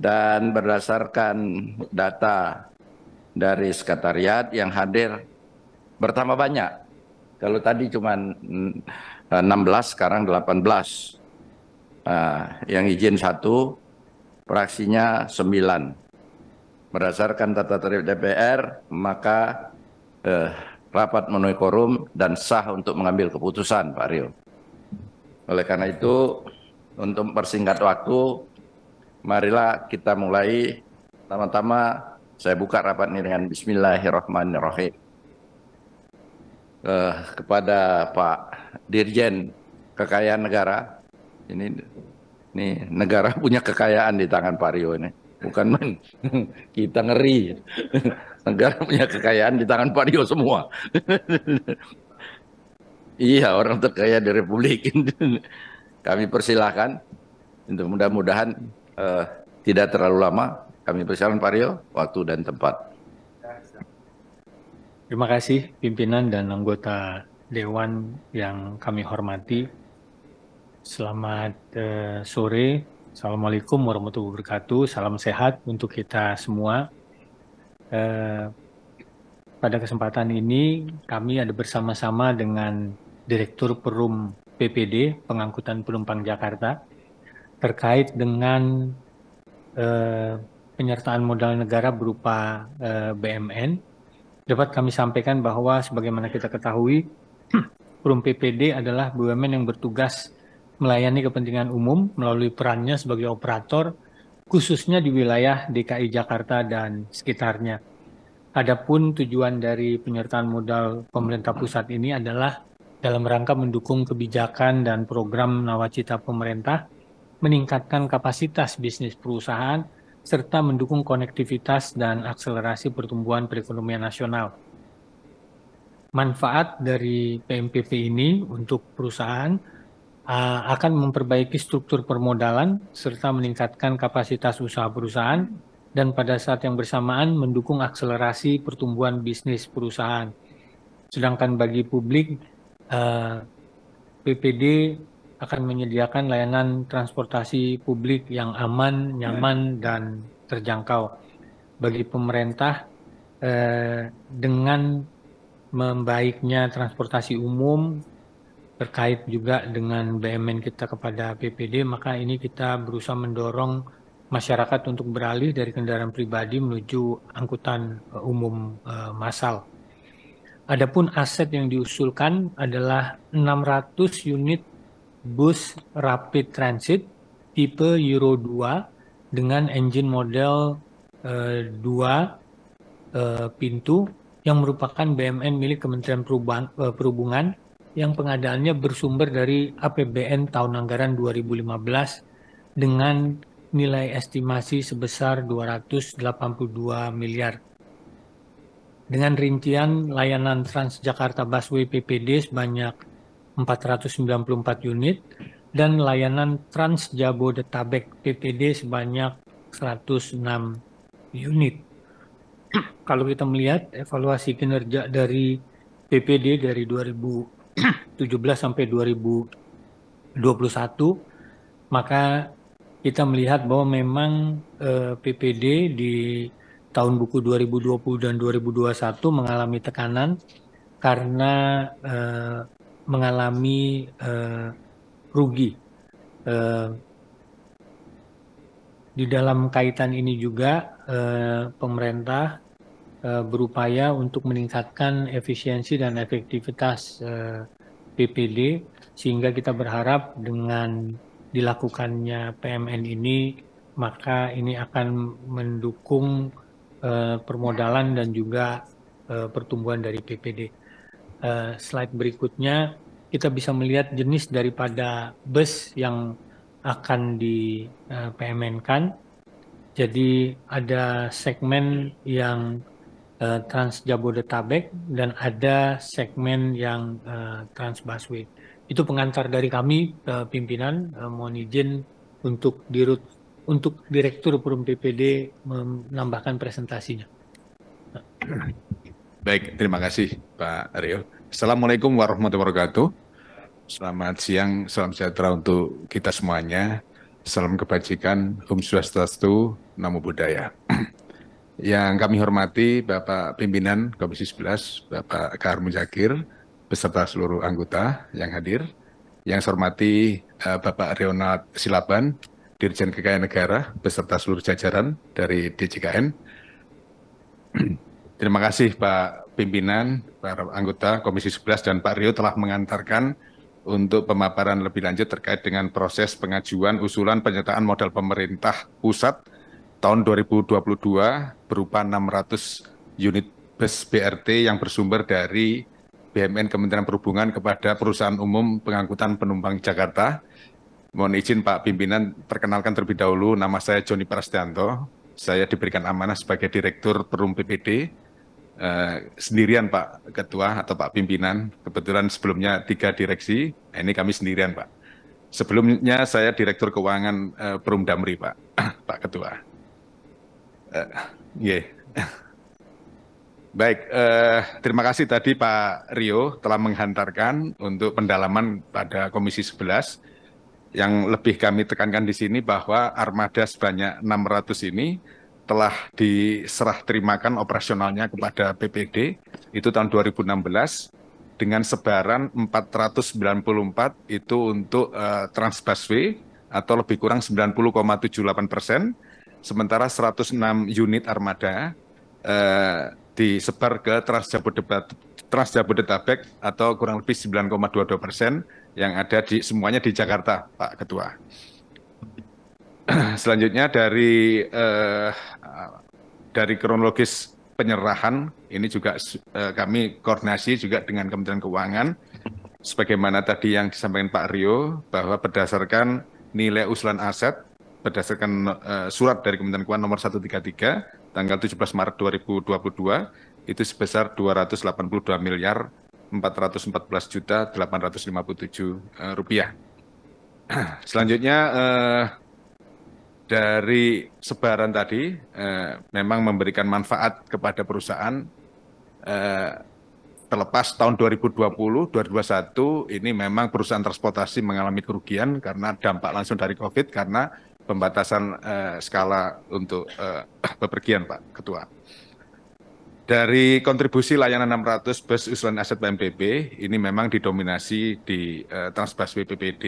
dan berdasarkan data dari sekretariat yang hadir bertambah banyak. Kalau tadi cuma 16, eh, sekarang 18. Nah, yang izin satu, praksinya 9. Berdasarkan tata tertib DPR, maka eh, rapat menuhi korum dan sah untuk mengambil keputusan, Pak Rio. Oleh karena itu, untuk persingkat waktu, marilah kita mulai. Pertama-tama saya buka rapat ini dengan Bismillahirrahmanirrahim. Eh, kepada Pak Dirjen Kekayaan Negara, ini, ini negara punya kekayaan di tangan Pak Rio ini. Bukan men kita ngeri. Negara punya kekayaan di tangan Pak Rio semua. iya, orang terkaya di Republik. Kami persilahkan. Mudah-mudahan uh, tidak terlalu lama. Kami persilakan Pak Rio, waktu dan tempat. Terima kasih pimpinan dan anggota Dewan yang kami hormati. Selamat eh, sore. Assalamualaikum warahmatullahi wabarakatuh. Salam sehat untuk kita semua. Eh, pada kesempatan ini kami ada bersama-sama dengan Direktur Perum PPD Pengangkutan Penumpang Jakarta terkait dengan eh, penyertaan modal negara berupa eh, BMN dapat kami sampaikan bahwa sebagaimana kita ketahui Perum PPD adalah BUMN yang bertugas melayani kepentingan umum melalui perannya sebagai operator khususnya di wilayah DKI Jakarta dan sekitarnya. Adapun tujuan dari penyertaan modal pemerintah pusat ini adalah dalam rangka mendukung kebijakan dan program nawacita pemerintah meningkatkan kapasitas bisnis perusahaan, serta mendukung konektivitas dan akselerasi pertumbuhan perekonomian nasional. Manfaat dari PMPP ini untuk perusahaan akan memperbaiki struktur permodalan serta meningkatkan kapasitas usaha perusahaan dan pada saat yang bersamaan mendukung akselerasi pertumbuhan bisnis perusahaan. Sedangkan bagi publik, PPD akan menyediakan layanan transportasi publik yang aman, nyaman, dan terjangkau bagi pemerintah eh, dengan membaiknya transportasi umum terkait juga dengan BMN kita kepada PPD maka ini kita berusaha mendorong masyarakat untuk beralih dari kendaraan pribadi menuju angkutan eh, umum e, massal. Adapun aset yang diusulkan adalah 600 unit bus rapid transit tipe Euro 2 dengan engine model uh, 2 uh, pintu yang merupakan BMN milik Kementerian Perubahan, uh, Perhubungan yang pengadaannya bersumber dari APBN tahun anggaran 2015 dengan nilai estimasi sebesar 282 miliar dengan rincian layanan Transjakarta Busway PPD sebanyak 494 unit dan layanan Trans Jabodetabek PPD sebanyak 106 unit. Kalau kita melihat evaluasi kinerja dari PPD dari 2017 sampai 2021 maka kita melihat bahwa memang eh, PPD di tahun buku 2020 dan 2021 mengalami tekanan karena eh, mengalami uh, rugi. Uh, di dalam kaitan ini juga uh, pemerintah uh, berupaya untuk meningkatkan efisiensi dan efektivitas uh, PPD sehingga kita berharap dengan dilakukannya PMN ini maka ini akan mendukung uh, permodalan dan juga uh, pertumbuhan dari PPD. Eh, slide berikutnya kita bisa melihat jenis daripada bus yang akan di uh, eh, PMN kan. Jadi ada segmen yang uh, Trans Jabodetabek dan ada segmen yang uh, Trans Busway. Itu pengantar dari kami uh, pimpinan uh, mohon izin untuk dirut untuk Direktur Perum PPD menambahkan presentasinya. Baik, terima kasih Pak Rio. Assalamualaikum warahmatullahi wabarakatuh. Selamat siang, salam sejahtera untuk kita semuanya. Salam kebajikan, Om Swastiastu, Namo Buddhaya. Yang kami hormati Bapak Pimpinan Komisi 11, Bapak Karmu Zakir, beserta seluruh anggota yang hadir. Yang saya hormati eh, Bapak Reonat Silaban, Dirjen Kekayaan Negara, beserta seluruh jajaran dari DJKN. Terima kasih Pak Pimpinan, para anggota Komisi 11 dan Pak Rio telah mengantarkan untuk pemaparan lebih lanjut terkait dengan proses pengajuan usulan penyertaan modal pemerintah pusat tahun 2022 berupa 600 unit bus BRT yang bersumber dari BMN Kementerian Perhubungan kepada Perusahaan Umum Pengangkutan Penumpang Jakarta. Mohon izin Pak Pimpinan, perkenalkan terlebih dahulu nama saya Joni Prastianto. Saya diberikan amanah sebagai Direktur Perum PPD Eh, sendirian Pak Ketua atau Pak Pimpinan. Kebetulan sebelumnya tiga direksi, nah, ini kami sendirian Pak. Sebelumnya saya Direktur Keuangan uh, Perumdamri Pak, Pak Ketua. Uh, eh, yeah. Baik, uh, terima kasih tadi Pak Rio telah menghantarkan untuk pendalaman pada Komisi 11. Yang lebih kami tekankan di sini bahwa armada sebanyak 600 ini telah diserah terimakan operasionalnya kepada PPD itu tahun 2016 dengan sebaran 494 itu untuk uh, eh, Transbusway atau lebih kurang 90,78 persen, sementara 106 unit armada uh, disebar ke Transjabodetabek, Transjabodetabek atau kurang lebih 9,22 persen yang ada di semuanya di Jakarta, Pak Ketua. selanjutnya dari eh, dari kronologis penyerahan ini juga eh, kami koordinasi juga dengan Kementerian Keuangan sebagaimana tadi yang disampaikan Pak Rio bahwa berdasarkan nilai usulan aset berdasarkan uh, surat dari Kementerian Keuangan nomor 133 tanggal 17 Maret 2022 itu sebesar 282 miliar 414 juta 857 eh, rupiah. Selanjutnya uh, dari sebaran tadi eh, memang memberikan manfaat kepada perusahaan eh, terlepas tahun 2020 2021 ini memang perusahaan transportasi mengalami kerugian karena dampak langsung dari Covid karena pembatasan eh, skala untuk eh, bepergian Pak Ketua. Dari kontribusi layanan 600 bus usulan aset PMPB ini memang didominasi di eh, Transbus WPPD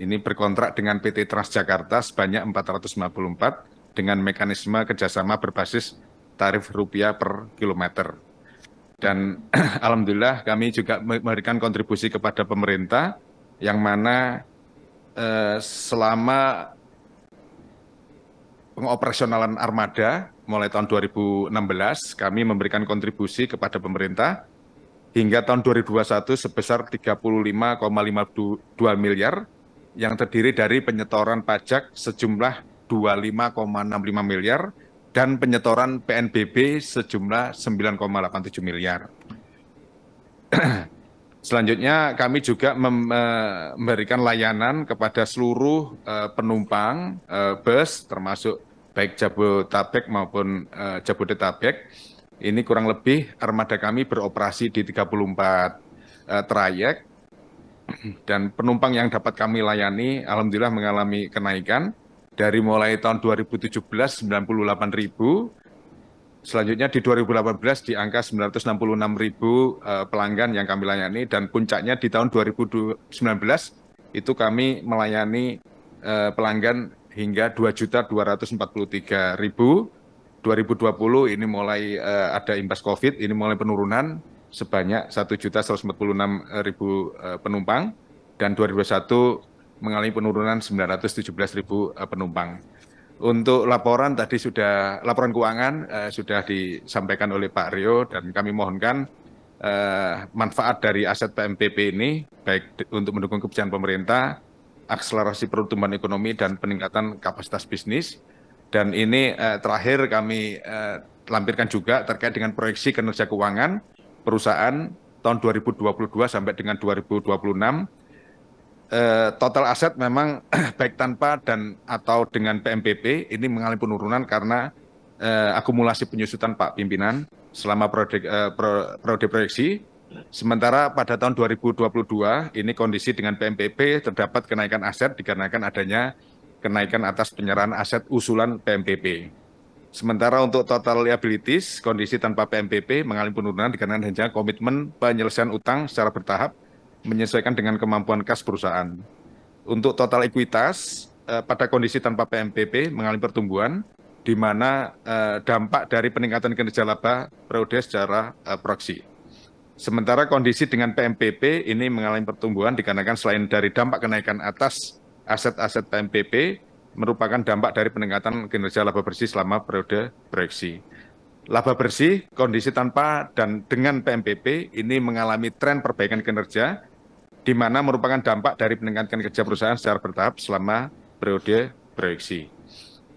ini berkontrak dengan PT Transjakarta sebanyak 454 dengan mekanisme kerjasama berbasis tarif rupiah per kilometer. Dan alhamdulillah kami juga memberikan kontribusi kepada pemerintah yang mana eh, selama pengoperasionalan armada mulai tahun 2016 kami memberikan kontribusi kepada pemerintah hingga tahun 2021 sebesar 35,52 miliar yang terdiri dari penyetoran pajak sejumlah 25,65 miliar dan penyetoran PNBB sejumlah 9,87 miliar. Selanjutnya kami juga eh, memberikan layanan kepada seluruh eh, penumpang eh, bus termasuk baik Jabodetabek maupun Jabodetabek. Ini kurang lebih armada kami beroperasi di 34 trayek dan penumpang yang dapat kami layani alhamdulillah mengalami kenaikan dari mulai tahun 2017 98.000 selanjutnya di 2018 di angka 966.000 ribu eh, pelanggan yang kami layani dan puncaknya di tahun 2019 itu kami melayani eh, pelanggan hingga 2.243.000 2020 ini mulai eh, ada imbas Covid, ini mulai penurunan sebanyak 1.146.000 eh, penumpang dan 2021 mengalami penurunan 917.000 eh, penumpang. Untuk laporan tadi sudah laporan keuangan eh, sudah disampaikan oleh Pak Rio dan kami mohonkan eh, manfaat dari aset PMPP ini baik untuk mendukung kebijakan pemerintah, akselerasi pertumbuhan ekonomi dan peningkatan kapasitas bisnis. Dan ini eh, terakhir kami eh, lampirkan juga terkait dengan proyeksi kinerja keuangan perusahaan tahun 2022 sampai dengan 2026 eh, total aset memang baik tanpa dan atau dengan PMPP ini mengalami penurunan karena eh, akumulasi penyusutan Pak pimpinan selama periode eh, periode proyeksi Sementara pada tahun 2022 ini kondisi dengan PMPP terdapat kenaikan aset dikarenakan adanya kenaikan atas penyerahan aset usulan PMPP. Sementara untuk total liabilities, kondisi tanpa PMPP mengalami penurunan dikarenakan hanya komitmen penyelesaian utang secara bertahap menyesuaikan dengan kemampuan kas perusahaan. Untuk total ekuitas, eh, pada kondisi tanpa PMPP mengalami pertumbuhan, di mana eh, dampak dari peningkatan kinerja laba periode secara eh, proksi. Sementara kondisi dengan PMPP ini mengalami pertumbuhan dikarenakan selain dari dampak kenaikan atas aset-aset PMPP, merupakan dampak dari peningkatan kinerja laba bersih selama periode proyeksi. Laba bersih, kondisi tanpa dan dengan PMPP ini mengalami tren perbaikan kinerja, di mana merupakan dampak dari peningkatan kerja perusahaan secara bertahap selama periode proyeksi.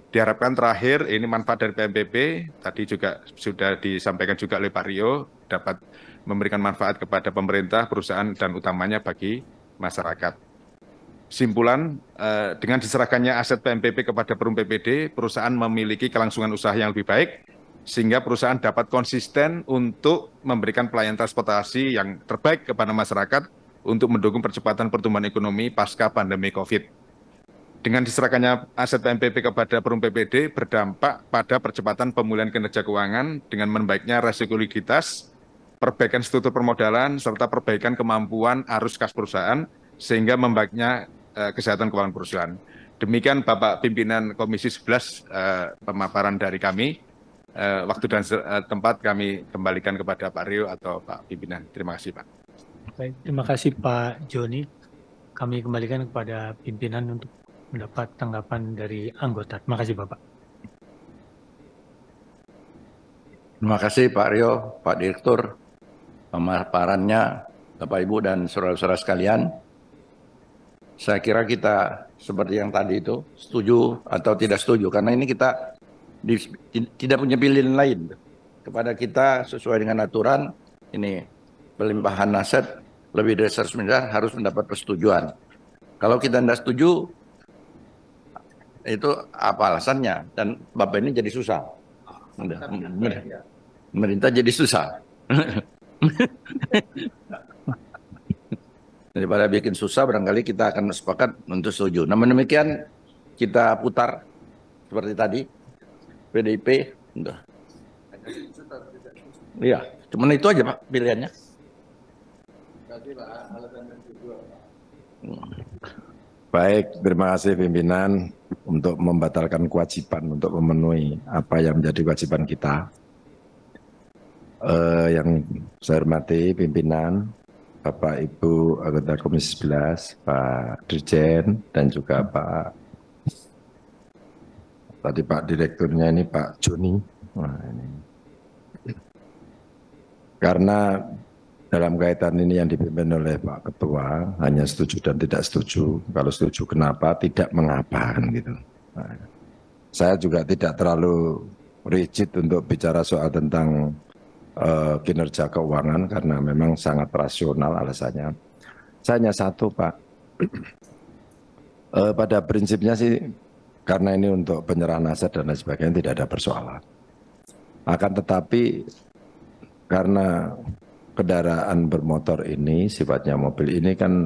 Diharapkan terakhir ini manfaat dari PMPP, tadi juga sudah disampaikan juga oleh Pak Rio, dapat memberikan manfaat kepada pemerintah, perusahaan, dan utamanya bagi masyarakat. Simpulan, eh, dengan diserahkannya aset PMPP kepada Perum PPD, perusahaan memiliki kelangsungan usaha yang lebih baik, sehingga perusahaan dapat konsisten untuk memberikan pelayanan transportasi yang terbaik kepada masyarakat untuk mendukung percepatan pertumbuhan ekonomi pasca pandemi COVID. Dengan diserahkannya aset PMPP kepada Perum PPD berdampak pada percepatan pemulihan kinerja keuangan dengan membaiknya resiko likuiditas, perbaikan struktur permodalan, serta perbaikan kemampuan arus kas perusahaan sehingga membaiknya Eh, kesehatan Keuangan Perusahaan. Demikian Bapak Pimpinan Komisi 11 eh, pemaparan dari kami. Eh, waktu dan tempat kami kembalikan kepada Pak Rio atau Pak Pimpinan. Terima kasih Pak. Baik, terima kasih Pak Joni. Kami kembalikan kepada pimpinan untuk mendapat tanggapan dari anggota. Terima kasih Bapak. Terima kasih Pak Rio, Pak Direktur, pemaparannya, Bapak Ibu dan saudara-saudara sekalian. Saya kira kita seperti yang tadi itu setuju atau tidak setuju karena ini kita di, tidak punya pilihan lain kepada kita sesuai dengan aturan ini pelimpahan aset lebih dari 100 miliar harus mendapat persetujuan. Kalau kita tidak setuju itu apa alasannya dan bapak ini jadi susah. Iya. Pemerintah jadi susah. Daripada bikin susah, barangkali kita akan sepakat untuk setuju. Namun demikian, kita putar seperti tadi. PDIP, enggak. Iya, cuman itu aja Pak pilihannya. Baik, terima kasih pimpinan untuk membatalkan kewajiban untuk memenuhi apa yang menjadi kewajiban kita. Uh, yang saya hormati pimpinan, Bapak Ibu anggota Komisi 11, Pak Dirjen dan juga Pak tadi Pak Direkturnya ini Pak Joni. Nah, ini. Karena dalam kaitan ini yang dipimpin oleh Pak Ketua hanya setuju dan tidak setuju. Kalau setuju kenapa, tidak mengapa kan gitu. Nah, saya juga tidak terlalu rigid untuk bicara soal tentang uh, kinerja keuangan karena memang sangat rasional alasannya. Saya hanya satu Pak, uh, pada prinsipnya sih karena ini untuk penyerahan aset dan lain sebagainya tidak ada persoalan. Akan tetapi karena kendaraan bermotor ini sifatnya mobil ini kan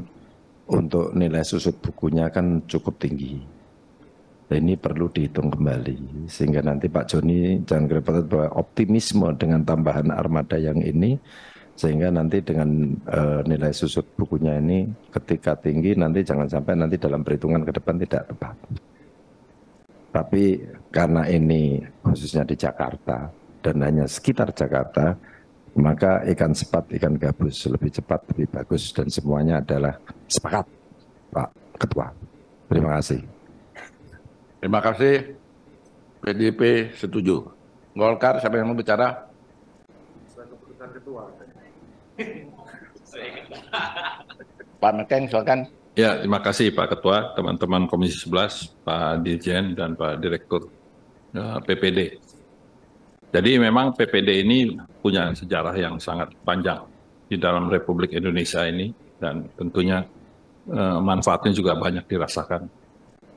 untuk nilai susut bukunya kan cukup tinggi ini perlu dihitung kembali sehingga nanti Pak Joni jangan kerepotan bahwa optimisme dengan tambahan armada yang ini sehingga nanti dengan uh, nilai susut bukunya ini ketika tinggi nanti jangan sampai nanti dalam perhitungan ke depan tidak tepat. Tapi karena ini khususnya di Jakarta dan hanya sekitar Jakarta maka ikan sepat, ikan gabus lebih cepat, lebih bagus dan semuanya adalah sepakat Pak Ketua. Terima kasih. Terima kasih. PDP setuju. Golkar siapa yang mau bicara? ketua. Pak Mekeng silakan. Ya, terima kasih Pak Ketua, teman-teman Komisi 11, Pak Dirjen, dan Pak Direktur uh, eh, PPD. Jadi memang PPD ini punya sejarah yang sangat panjang di dalam Republik Indonesia ini, dan tentunya uh, manfaatnya juga banyak dirasakan.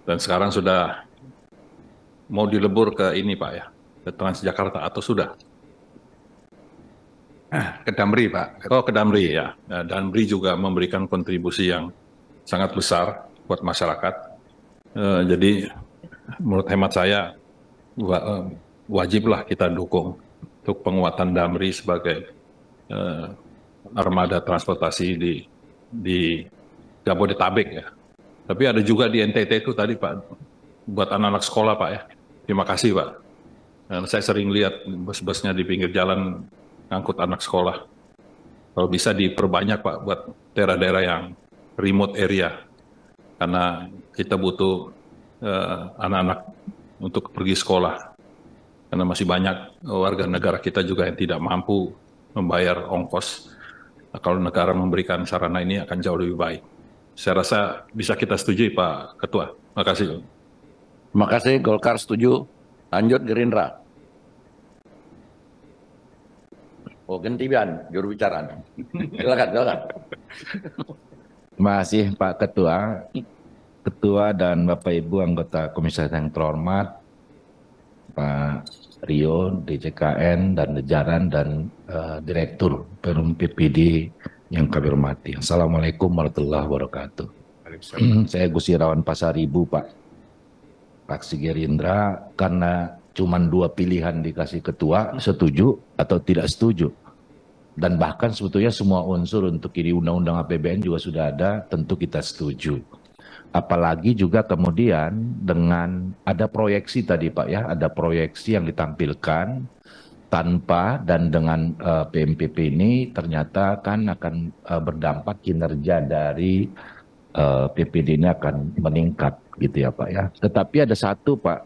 Dan sekarang sudah mau dilebur ke ini Pak ya, ke Transjakarta atau sudah? Ke Damri Pak, oh ke Damri ya. Nah, Damri juga memberikan kontribusi yang sangat besar buat masyarakat. Eh, jadi menurut hemat saya eh, wajiblah kita dukung untuk penguatan Damri sebagai eh, armada transportasi di di Jabodetabek ya. Tapi ada juga di NTT itu tadi Pak buat anak-anak sekolah Pak ya. Terima kasih Pak. Dan saya sering lihat bus-busnya di pinggir jalan ngangkut anak sekolah. Kalau bisa diperbanyak Pak buat daerah-daerah yang remote area. Karena kita butuh eh, anak-anak uh, untuk pergi sekolah. Karena masih banyak warga negara kita juga yang tidak mampu membayar ongkos. Nah, kalau negara memberikan sarana ini akan jauh lebih baik. Saya rasa bisa kita setujui Pak Ketua. Terima kasih. Terima kasih. Golkar setuju. Lanjut Gerindra. Oh, gentian juru bicara. silakan, silakan. Terima kasih Pak Ketua. Ketua dan Bapak Ibu anggota Komisi yang terhormat, Pak Rio, DJKN, dan Dejaran, dan uh, Direktur Perum PPD yang kami hormati. Assalamualaikum warahmatullahi wabarakatuh. Saya Gusirawan Pasar Ibu, Pak fraksi Gerindra karena cuma dua pilihan dikasih ketua setuju atau tidak setuju dan bahkan sebetulnya semua unsur untuk ini undang-undang APBN juga sudah ada tentu kita setuju apalagi juga kemudian dengan ada proyeksi tadi Pak ya ada proyeksi yang ditampilkan tanpa dan dengan uh, eh, PMPP ini ternyata kan akan uh, berdampak kinerja dari uh, eh, ppd ini akan meningkat gitu ya Pak ya. Tetapi ada satu Pak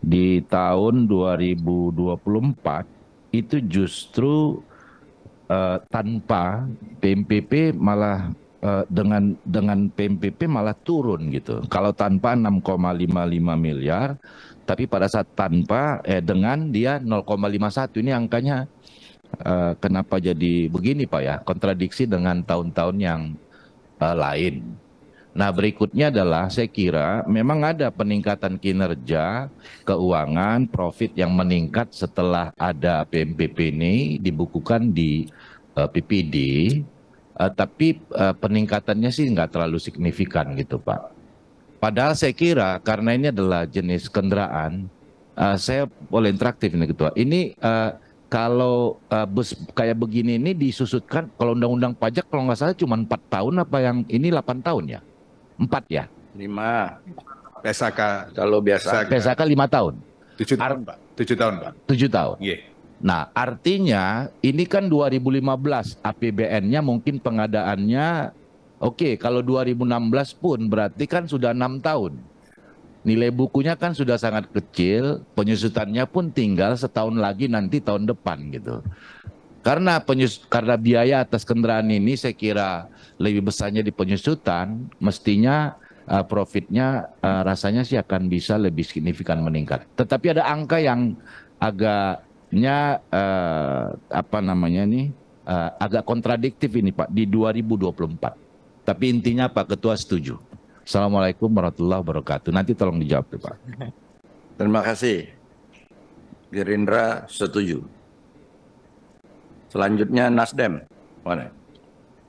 di tahun 2024 itu justru uh, tanpa PMPP malah uh, dengan dengan PMPP malah turun gitu. Kalau tanpa 6,55 miliar tapi pada saat tanpa eh dengan dia 0,51 ini angkanya uh, kenapa jadi begini Pak ya? Kontradiksi dengan tahun-tahun yang uh, lain. Nah, berikutnya adalah saya kira memang ada peningkatan kinerja keuangan profit yang meningkat setelah ada PMPP ini dibukukan di uh, eh, PPD, uh, eh, tapi uh, peningkatannya sih nggak terlalu signifikan gitu, Pak. Padahal saya kira karena ini adalah jenis kendaraan, uh, saya boleh interaktif ini, ketua. Ini uh, kalau uh, bus kayak begini ini disusutkan kalau undang-undang pajak kalau nggak salah cuma 4 tahun apa yang ini 8 tahun ya? Empat ya? Lima. pesaka kalau biasa. pesaka lima tahun. Tujuh tahun, Pak. Tujuh tahun, Pak. Tujuh tahun. Iya. Yeah. Nah, artinya ini kan 2015 APBN-nya mungkin pengadaannya oke, okay, kalau 2016 pun berarti kan sudah enam tahun. Nilai bukunya kan sudah sangat kecil, penyusutannya pun tinggal setahun lagi nanti tahun depan gitu. Karena penyus karena biaya atas kendaraan ini saya kira lebih besarnya di penyusutan, mestinya uh, profitnya uh, rasanya sih akan bisa lebih signifikan meningkat. Tetapi ada angka yang agaknya uh, apa namanya nih uh, agak kontradiktif ini Pak di 2024. Tapi intinya Pak Ketua setuju. Assalamualaikum warahmatullahi wabarakatuh. Nanti tolong dijawab Pak. Terima kasih. Gerindra setuju. Selanjutnya Nasdem. Mana?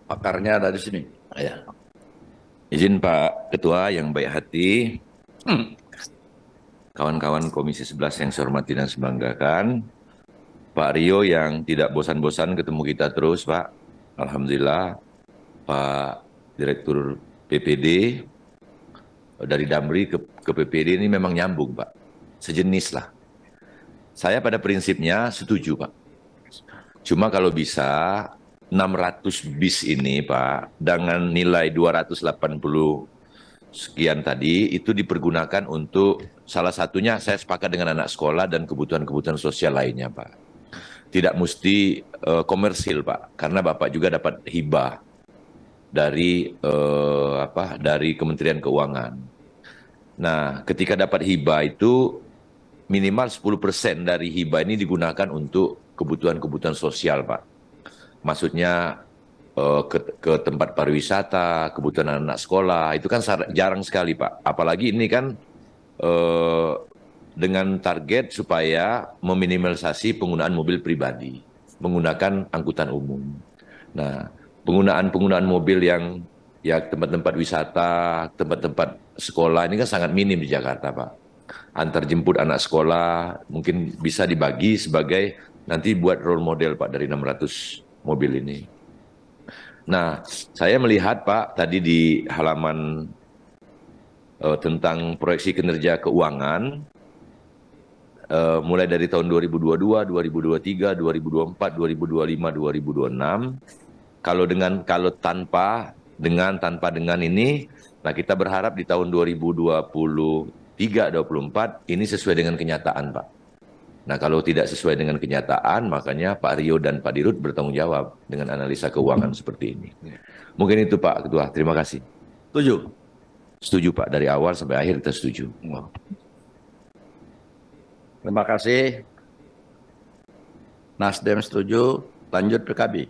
Pakarnya ada di sini. Ya. Izin Pak Ketua yang baik hati, hmm. kawan-kawan Komisi 11 yang saya hormati dan sembanggakan, Pak Rio yang tidak bosan-bosan ketemu kita terus, Pak. Alhamdulillah, Pak Direktur PPD dari Damri ke, ke PPD ini memang nyambung, Pak. Sejenis lah. Saya pada prinsipnya setuju, Pak Cuma kalau bisa 600 bis ini Pak dengan nilai 280 sekian tadi itu dipergunakan untuk salah satunya saya sepakat dengan anak sekolah dan kebutuhan-kebutuhan sosial lainnya Pak. Tidak mesti uh, komersil Pak karena Bapak juga dapat hibah dari uh, apa dari Kementerian Keuangan. Nah, ketika dapat hibah itu minimal 10% dari hibah ini digunakan untuk kebutuhan-kebutuhan sosial, Pak. Maksudnya uh, ke, ke tempat pariwisata, kebutuhan anak, -anak sekolah, itu kan jarang sekali, Pak. Apalagi ini kan uh, dengan target supaya meminimalisasi penggunaan mobil pribadi, menggunakan angkutan umum. Nah, penggunaan-penggunaan mobil yang ya tempat-tempat wisata, tempat-tempat sekolah ini kan sangat minim di Jakarta, Pak. Antar jemput anak sekolah mungkin bisa dibagi sebagai Nanti buat role model Pak dari 600 mobil ini. Nah, saya melihat Pak tadi di halaman uh, tentang proyeksi kinerja keuangan uh, mulai dari tahun 2022, 2023, 2024, 2025, 2026. Kalau dengan kalau tanpa dengan tanpa dengan ini, nah kita berharap di tahun 2023 2024 ini sesuai dengan kenyataan, Pak. Nah, kalau tidak sesuai dengan kenyataan, makanya Pak Rio dan Pak Dirut bertanggung jawab dengan analisa keuangan hmm. seperti ini. Ya. Mungkin itu Pak Ketua. Terima kasih. Setuju. Setuju Pak. Dari awal sampai akhir kita setuju. Wow. Terima kasih. Nasdem setuju. Lanjut PKB.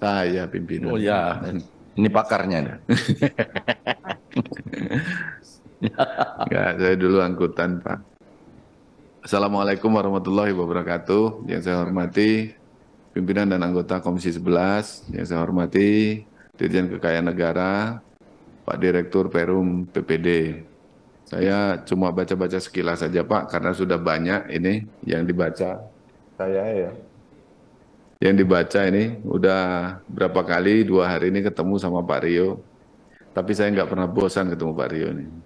Saya pimpinan. Oh ya. Ini pakarnya. Enggak, ya, saya dulu angkutan Pak. Assalamualaikum warahmatullahi wabarakatuh. Yang saya hormati pimpinan dan anggota Komisi 11, yang saya hormati Dirjen Kekayaan Negara, Pak Direktur Perum PPD. Saya cuma baca-baca sekilas saja Pak, karena sudah banyak ini yang dibaca saya ya. Yang dibaca ini udah berapa kali dua hari ini ketemu sama Pak Rio, tapi saya nggak pernah bosan ketemu Pak Rio ini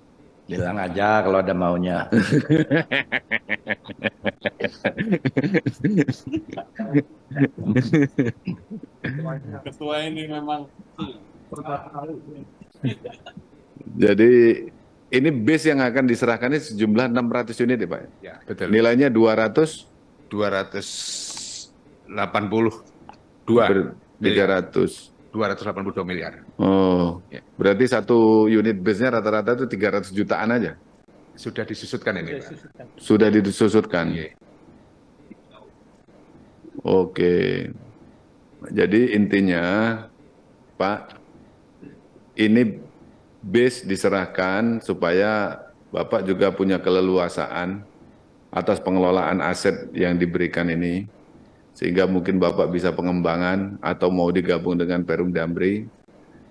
bilang aja kalau ada maunya. Ketua ini memang. Jadi ini base yang akan diserahkan ini sejumlah 600 unit ya Pak? Ya, betul. Nilainya 200? 280. Dua. 300. 282 miliar. Oh, ya. berarti satu unit bisnya rata-rata itu 300 jutaan aja? Sudah disusutkan ini, Pak. Sudah disusutkan? Ya. Oke. Jadi intinya, Pak, ini bis diserahkan supaya Bapak juga punya keleluasaan atas pengelolaan aset yang diberikan ini sehingga mungkin Bapak bisa pengembangan atau mau digabung dengan Perum Damri,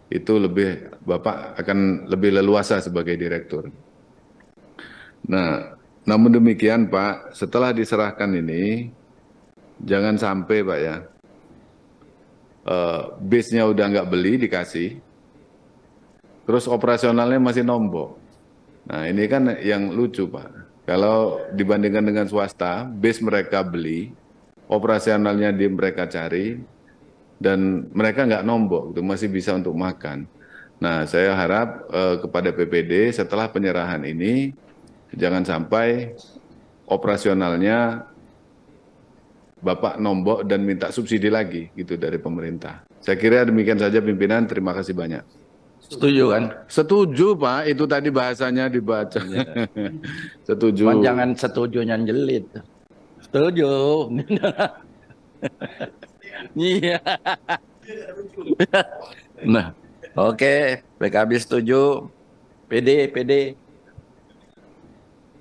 itu lebih Bapak akan lebih leluasa sebagai direktur. Nah, namun demikian Pak, setelah diserahkan ini, jangan sampai Pak ya, uh, eh, base-nya udah nggak beli dikasih, terus operasionalnya masih nombok. Nah ini kan yang lucu Pak, kalau dibandingkan dengan swasta, base mereka beli, operasionalnya di mereka cari dan mereka nggak nombok itu masih bisa untuk makan. Nah, saya harap eh, kepada PPD setelah penyerahan ini jangan sampai operasionalnya Bapak nombok dan minta subsidi lagi gitu dari pemerintah. Saya kira demikian saja pimpinan, terima kasih banyak. Setuju kan? Setuju Pak, itu tadi bahasanya dibaca. Ya. setuju. Cuman jangan setujunya jelit. Setuju. Iya. nah, oke, okay. PKB setuju. PD, PD.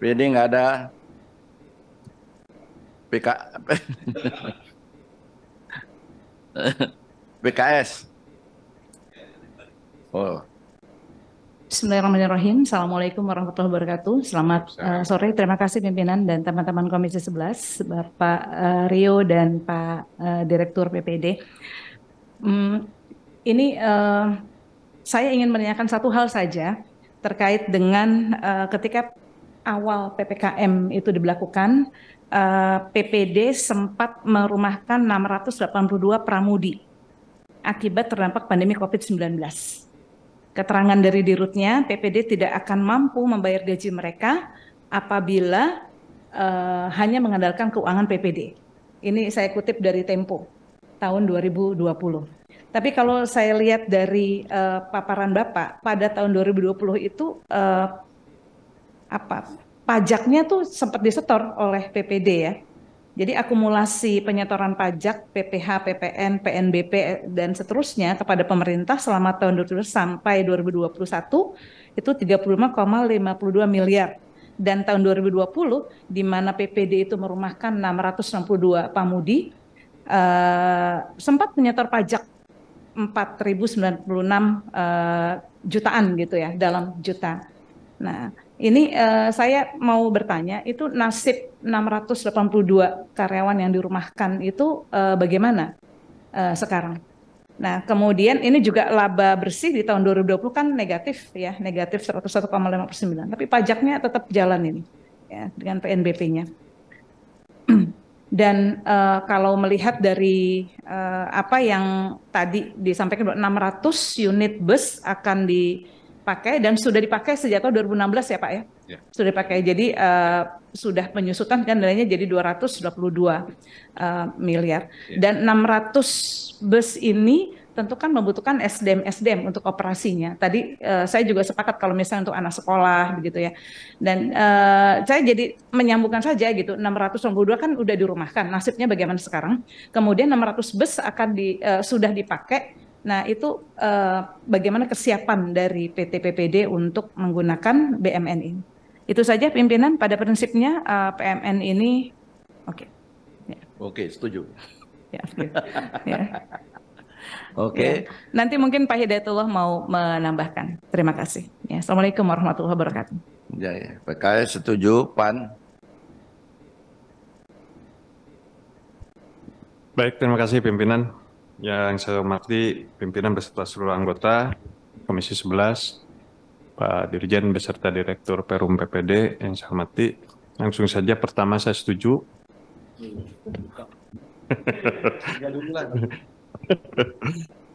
PD nggak ada. PK PKS. Oh. Bismillahirrahmanirrahim. Assalamualaikum warahmatullahi wabarakatuh. Selamat uh, sore. Terima kasih pimpinan dan teman-teman Komisi 11, Bapak uh, Rio dan Pak uh, Direktur PPD. Um, hmm, ini uh, saya ingin menanyakan satu hal saja terkait dengan uh, ketika awal PPKM itu diberlakukan, uh, PPD sempat merumahkan 682 pramudi akibat terdampak pandemi COVID-19 Keterangan dari dirutnya, PPD tidak akan mampu membayar gaji mereka apabila uh, hanya mengandalkan keuangan PPD. Ini saya kutip dari Tempo tahun 2020. Tapi kalau saya lihat dari uh, paparan Bapak pada tahun 2020 itu uh, apa pajaknya tuh sempat disetor oleh PPD ya. Jadi akumulasi penyetoran pajak PPH, PPN, PNBP dan seterusnya kepada pemerintah selama tahun 2020 sampai 2021 itu 35,52 miliar dan tahun 2020 di mana PPD itu merumahkan 662 pamudi uh, sempat menyetor pajak 4.096 uh, eh, jutaan gitu ya dalam juta. Nah, ini uh, saya mau bertanya, itu nasib 682 karyawan yang dirumahkan itu uh, bagaimana uh, sekarang? Nah, kemudian ini juga laba bersih di tahun 2020 kan negatif ya, negatif 101,59, tapi pajaknya tetap jalan ini ya dengan PNBP-nya. Dan uh, kalau melihat dari uh, apa yang tadi disampaikan 600 unit bus akan di pakai dan sudah dipakai sejak tahun 2016 ya Pak ya. Ya. Sudah dipakai. Jadi uh, sudah penyusutan kan nilainya jadi 222 uh, eh, miliar. ya. Dan 600 bus ini tentu kan membutuhkan SDM SDM untuk operasinya. Tadi uh, saya juga sepakat kalau misalnya untuk anak sekolah begitu ya. Dan uh, saya jadi menyambungkan saja gitu 622 kan udah dirumahkan. Nasibnya bagaimana sekarang? Kemudian 600 bus akan di, uh, sudah dipakai Nah, itu eh, bagaimana kesiapan dari PT PPD untuk menggunakan BMN ini. Itu saja pimpinan pada prinsipnya eh, PMN ini oke. Okay. Ya. Yeah. Oke, okay, setuju. ya, okay. yeah. Oke. Ya. Okay. Ya. Nanti mungkin Pak Hidayatullah mau menambahkan. Terima kasih. Ya, Assalamualaikum warahmatullahi wabarakatuh. Ya, ya. PKS setuju, PAN. Baik, terima kasih pimpinan. Yang saya hormati pimpinan beserta seluruh anggota Komisi 11, Pak Dirjen beserta Direktur Perum PPD yang saya hormati. Langsung saja pertama saya setuju.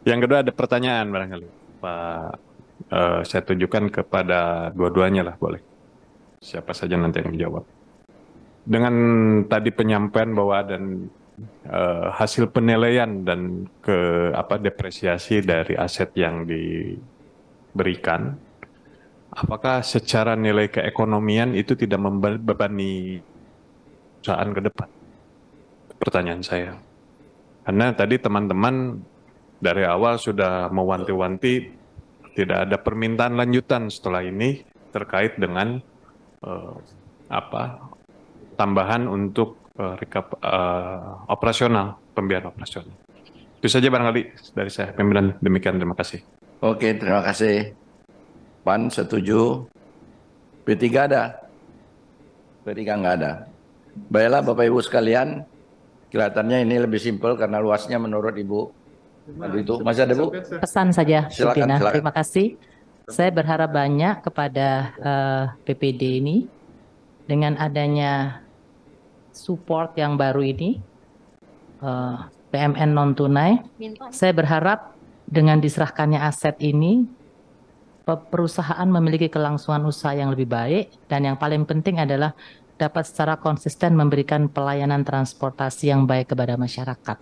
yang kedua ada pertanyaan barangkali Pak eh, saya tunjukkan kepada dua-duanya lah boleh siapa saja nanti yang menjawab dengan tadi penyampaian bahwa dan uh, hasil penilaian dan ke apa depresiasi dari aset yang diberikan apakah secara nilai keekonomian itu tidak membebani perusahaan ke depan pertanyaan saya karena tadi teman-teman dari awal sudah mewanti-wanti tidak ada permintaan lanjutan setelah ini terkait dengan uh, apa tambahan untuk rekap uh, operasional, pembiayaan operasional. Itu saja barangkali dari saya pimpinan demikian terima kasih. Oke, terima kasih. PAN setuju. P3 ada? P3 nggak ada. Baiklah Bapak Ibu sekalian, kelihatannya ini lebih simpel karena luasnya menurut Ibu. Itu masih ada Bu? Pesan saja, silakan, silakan. Terima kasih. Saya berharap banyak kepada uh, eh, PPD ini dengan adanya support yang baru ini uh, eh, PMN non tunai. Saya berharap dengan diserahkannya aset ini perusahaan memiliki kelangsungan usaha yang lebih baik dan yang paling penting adalah dapat secara konsisten memberikan pelayanan transportasi yang baik kepada masyarakat.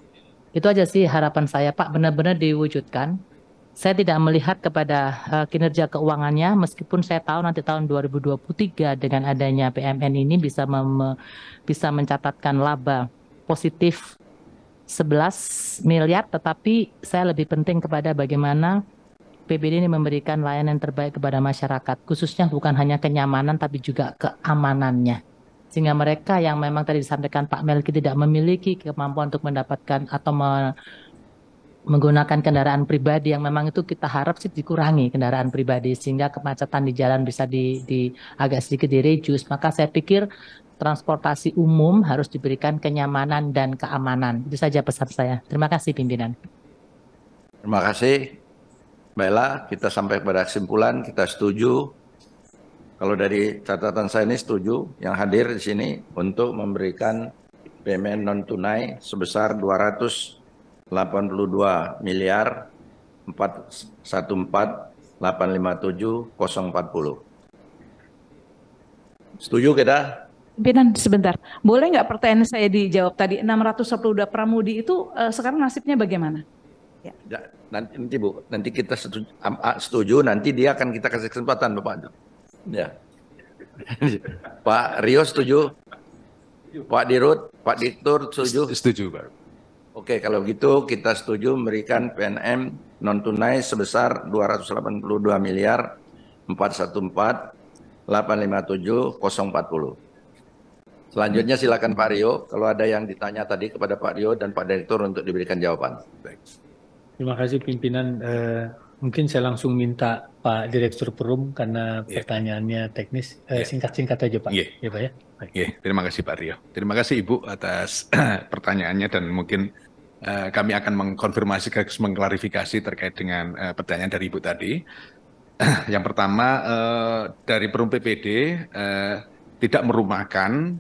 Itu aja sih harapan saya Pak benar-benar diwujudkan saya tidak melihat kepada uh, kinerja keuangannya meskipun saya tahu nanti tahun 2023 dengan adanya PMN ini bisa mem bisa mencatatkan laba positif 11 miliar tetapi saya lebih penting kepada bagaimana PBD ini memberikan layanan terbaik kepada masyarakat, khususnya bukan hanya kenyamanan tapi juga keamanannya. Sehingga mereka yang memang tadi disampaikan Pak Melki tidak memiliki kemampuan untuk mendapatkan atau me menggunakan kendaraan pribadi yang memang itu kita harap sih dikurangi kendaraan pribadi sehingga kemacetan di jalan bisa di, di agak sedikit direduce maka saya pikir transportasi umum harus diberikan kenyamanan dan keamanan itu saja pesan saya terima kasih pimpinan terima kasih bella kita sampai pada kesimpulan kita setuju kalau dari catatan saya ini setuju yang hadir di sini untuk memberikan PMN non tunai sebesar 200 82 miliar 414857040. Setuju kita? Pimpinan sebentar, boleh nggak pertanyaan saya dijawab tadi 612 pramudi itu uh, sekarang nasibnya bagaimana? Ya. ya. Nanti, nanti Bu, nanti kita setuju, setuju, nanti dia akan kita kasih kesempatan Bapak. Ya. Pak Rio setuju? Pak Dirut, Pak Diktur setuju? Setuju Pak. Oke, kalau gitu kita setuju memberikan PNM non tunai sebesar 282 miliar 414 857 040. Selanjutnya silakan Pak Rio, kalau ada yang ditanya tadi kepada Pak Rio dan Pak Direktur untuk diberikan jawaban. Terima kasih pimpinan. Eh, mungkin saya langsung minta Pak Direktur Perum karena yeah. pertanyaannya teknis. Eh, iya. Singkat-singkat eh, aja Pak. Yeah. Ya iya, Pak ya. Okay. Iya, terima kasih Pak Rio. Terima kasih Ibu atas pertanyaannya dan mungkin Eh, kami akan mengkonfirmasi sekaligus mengklarifikasi terkait dengan uh, pertanyaan dari Ibu tadi. Yang pertama uh, dari Perum PPD uh, tidak merumahkan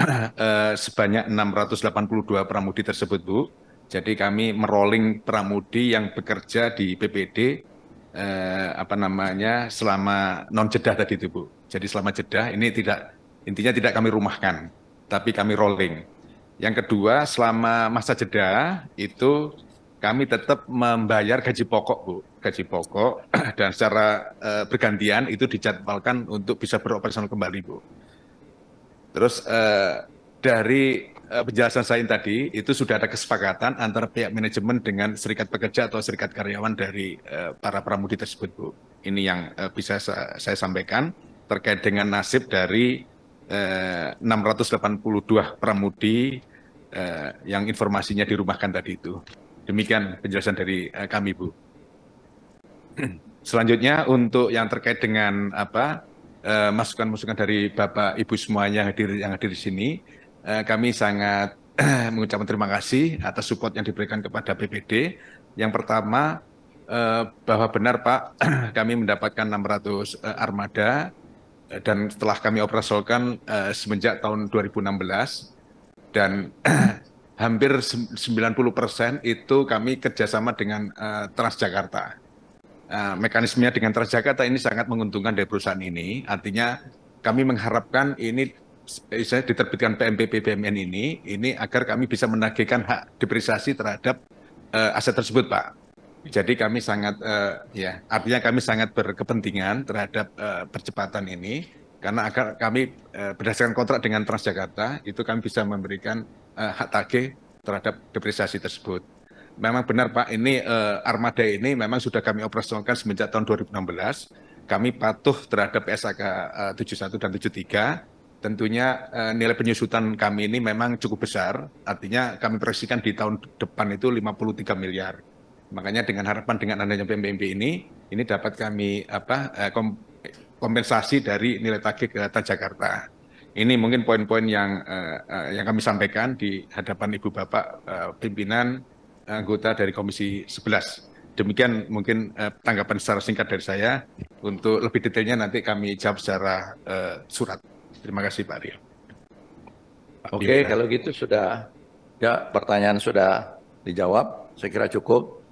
uh, sebanyak 682 pramudi tersebut, Bu. Jadi kami merolling pramudi yang bekerja di PPD eh, apa namanya selama non jeda tadi itu Bu. Jadi selama jeda ini tidak intinya tidak kami rumahkan, tapi kami rolling. Yang kedua, selama masa jeda itu kami tetap membayar gaji pokok, Bu. Gaji pokok dan secara uh, bergantian itu dijadwalkan untuk bisa beroperasional kembali, Bu. Terus uh, dari uh, penjelasan saya tadi itu sudah ada kesepakatan antara pihak manajemen dengan serikat pekerja atau serikat karyawan dari uh, para pramudi tersebut, Bu. Ini yang uh, bisa sa saya sampaikan terkait dengan nasib dari 682 eh, pramudi eh, yang informasinya dirumahkan tadi itu. Demikian penjelasan dari eh, kami, Bu. Selanjutnya untuk yang terkait dengan apa masukan eh, masukan-masukan dari Bapak Ibu semuanya yang hadir yang hadir di sini, eh, kami sangat eh, mengucapkan terima kasih atas support yang diberikan kepada BPD. Yang pertama eh, bahwa benar Pak, kami mendapatkan 600 eh, armada Eh, dan setelah kami operasikan uh, eh, semenjak tahun 2016 dan hampir 90 persen itu kami kerjasama dengan uh, Transjakarta. Uh, mekanismenya dengan Transjakarta ini sangat menguntungkan dari perusahaan ini. Artinya kami mengharapkan ini saya diterbitkan PMPP BMN ini ini agar kami bisa menagihkan hak depresiasi terhadap uh, aset tersebut, Pak. Jadi kami sangat uh, ya artinya kami sangat berkepentingan terhadap uh, percepatan ini karena agar kami uh, berdasarkan kontrak dengan Transjakarta itu kami bisa memberikan uh, hak tagih terhadap depresiasi tersebut. Memang benar Pak, ini uh, armada ini memang sudah kami operasionalkan semenjak tahun 2016. Kami patuh terhadap SAK uh, 71 dan 73 tentunya uh, nilai penyusutan kami ini memang cukup besar. Artinya kami proyeksikan di tahun depan itu 53 miliar. Makanya dengan harapan dengan adanya PMBMB ini, ini dapat kami apa eh, kompensasi dari nilai tagih kereta Jakarta. Ini mungkin poin-poin yang eh, eh, yang kami sampaikan di hadapan Ibu Bapak pimpinan anggota dari Komisi 11. Demikian mungkin tanggapan secara singkat dari saya. Untuk lebih detailnya nanti kami jawab secara surat. Terima kasih Pak Rio. Oke, kalau gitu sudah ya pertanyaan sudah dijawab. Saya kira cukup.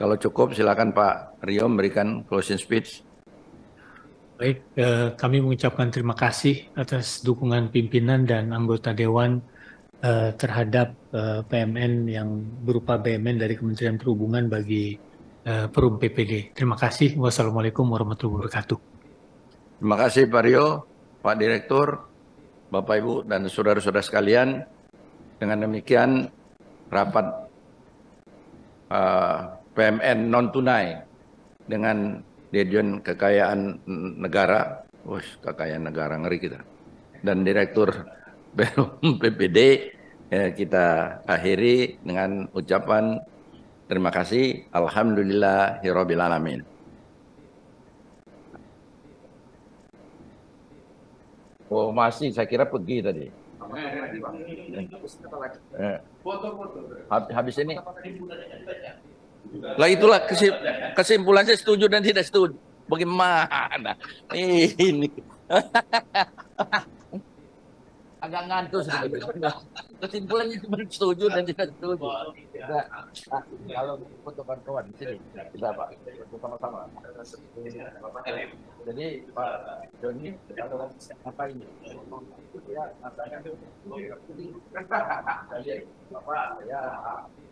Kalau cukup silakan Pak Rio memberikan closing speech. Baik, eh, kami mengucapkan terima kasih atas dukungan pimpinan dan anggota dewan eh, terhadap eh, PMN yang berupa BMN dari Kementerian Perhubungan bagi eh, Perum PPD. Terima kasih. Wassalamualaikum warahmatullahi wabarakatuh. Terima kasih Pak Rio, Pak Direktur, Bapak Ibu dan saudara-saudara sekalian. Dengan demikian rapat uh, PMN non tunai dengan Dirjen Kekayaan Negara, wah kekayaan negara ngeri kita. Dan Direktur BPD ya, kita akhiri dengan ucapan terima kasih, Alhamdulillah, Alamin. Oh masih, saya kira pergi tadi. Foto-foto. Eh, habis ini. Lah itulah kesimpulannya setuju dan tidak setuju. Bagaimana? Ini. Agak ngantuk Kesimpulannya cuma setuju dan tidak setuju. Nah, kalau untuk kawan-kawan di sini kita Pak bersama-sama. Jadi Pak Joni apa ini? Iya, ya, Bapak ya